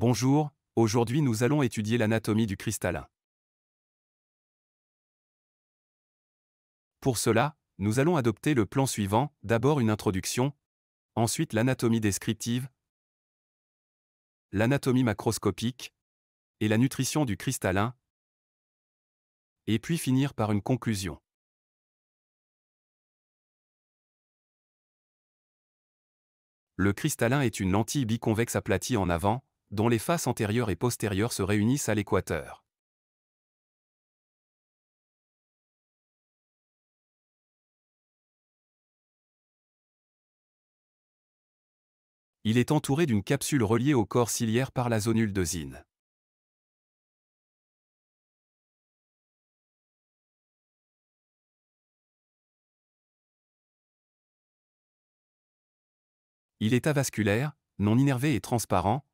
Bonjour, aujourd'hui nous allons étudier l'anatomie du cristallin. Pour cela, nous allons adopter le plan suivant, d'abord une introduction, ensuite l'anatomie descriptive, l'anatomie macroscopique et la nutrition du cristallin, et puis finir par une conclusion. Le cristallin est une lentille biconvexe aplatie en avant, dont les faces antérieures et postérieures se réunissent à l'équateur. Il est entouré d'une capsule reliée au corps ciliaire par la zone de Il est avasculaire, non innervé et transparent,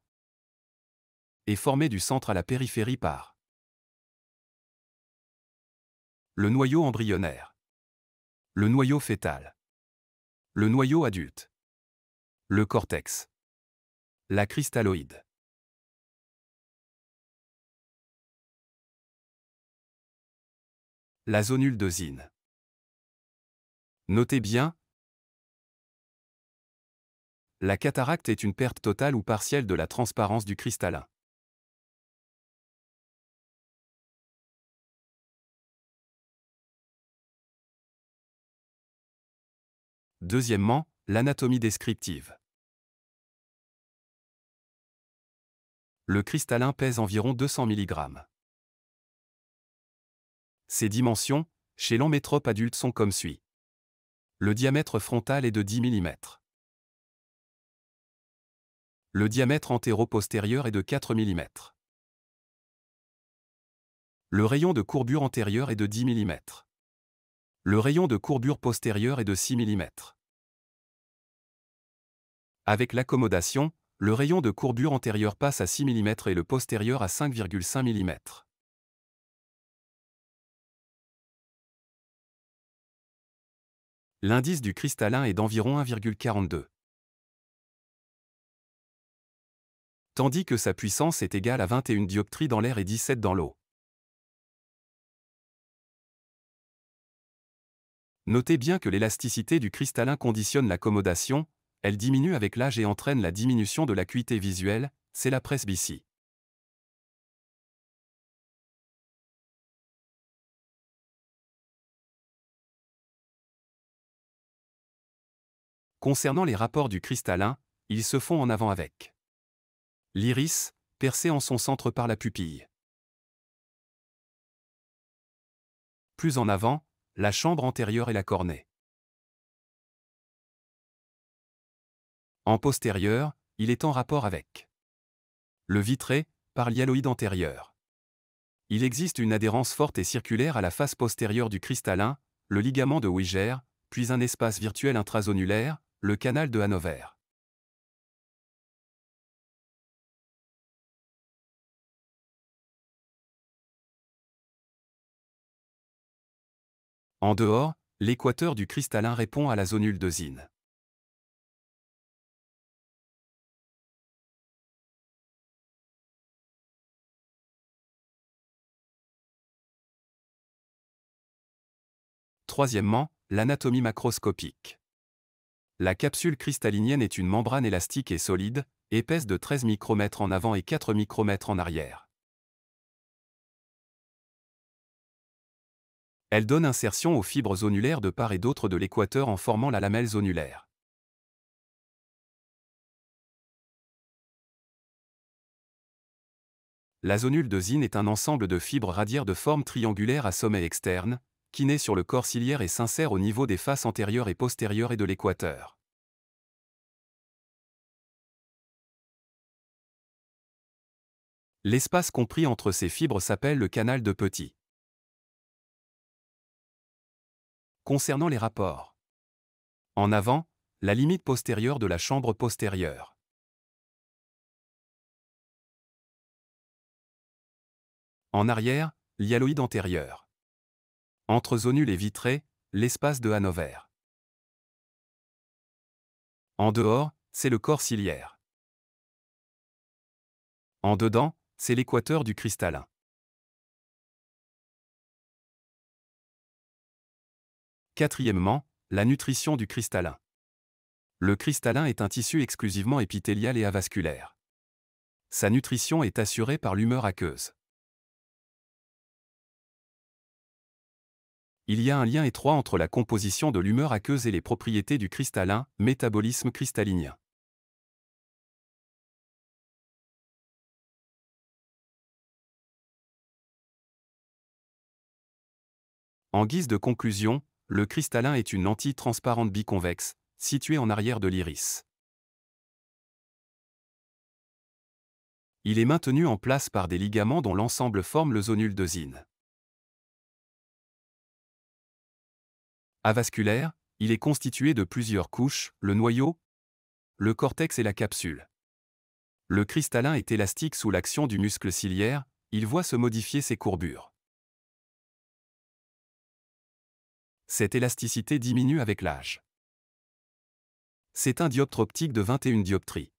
est formé du centre à la périphérie par le noyau embryonnaire, le noyau fœtal, le noyau adulte, le cortex, la cristalloïde. La zonule de Notez bien, la cataracte est une perte totale ou partielle de la transparence du cristallin. Deuxièmement, l'anatomie descriptive. Le cristallin pèse environ 200 mg. Ses dimensions, chez l'emmétrope adulte, sont comme suit. Le diamètre frontal est de 10 mm. Le diamètre antéro-postérieur est de 4 mm. Le rayon de courbure antérieure est de 10 mm le rayon de courbure postérieure est de 6 mm. Avec l'accommodation, le rayon de courbure antérieur passe à 6 mm et le postérieur à 5,5 mm. L'indice du cristallin est d'environ 1,42. Tandis que sa puissance est égale à 21 dioptries dans l'air et 17 dans l'eau. Notez bien que l'élasticité du cristallin conditionne l'accommodation, elle diminue avec l'âge et entraîne la diminution de l'acuité visuelle, c'est la presbytie. Concernant les rapports du cristallin, ils se font en avant avec l'iris, percé en son centre par la pupille. Plus en avant, la chambre antérieure et la cornée. En postérieur, il est en rapport avec le vitré, par l'hyaloïde antérieur. Il existe une adhérence forte et circulaire à la face postérieure du cristallin, le ligament de Wiger, puis un espace virtuel intrazonulaire, le canal de Hanover. En dehors, l'équateur du cristallin répond à la zone uldosine. Troisièmement, l'anatomie macroscopique. La capsule cristallinienne est une membrane élastique et solide, épaisse de 13 micromètres en avant et 4 micromètres en arrière. Elle donne insertion aux fibres onulaires de part et d'autre de l'équateur en formant la lamelle zonulaire. La zonule de Zinn est un ensemble de fibres radiaires de forme triangulaire à sommet externe, qui naît sur le corps ciliaire et s'insère au niveau des faces antérieures et postérieures et de l'équateur. L'espace compris entre ces fibres s'appelle le canal de Petit. Concernant les rapports. En avant, la limite postérieure de la chambre postérieure. En arrière, l'hyaloïde antérieur. Entre zonules et vitrées, l'espace de Hanover. En dehors, c'est le corps ciliaire. En dedans, c'est l'équateur du cristallin. Quatrièmement, la nutrition du cristallin. Le cristallin est un tissu exclusivement épithélial et avasculaire. Sa nutrition est assurée par l'humeur aqueuse. Il y a un lien étroit entre la composition de l'humeur aqueuse et les propriétés du cristallin, métabolisme cristallinien. En guise de conclusion, le cristallin est une lentille transparente biconvexe, située en arrière de l'iris. Il est maintenu en place par des ligaments dont l'ensemble forme le zonule de A Avasculaire, il est constitué de plusieurs couches, le noyau, le cortex et la capsule. Le cristallin est élastique sous l'action du muscle ciliaire, il voit se modifier ses courbures. cette élasticité diminue avec l'âge. C'est un dioptre optique de 21 dioptries.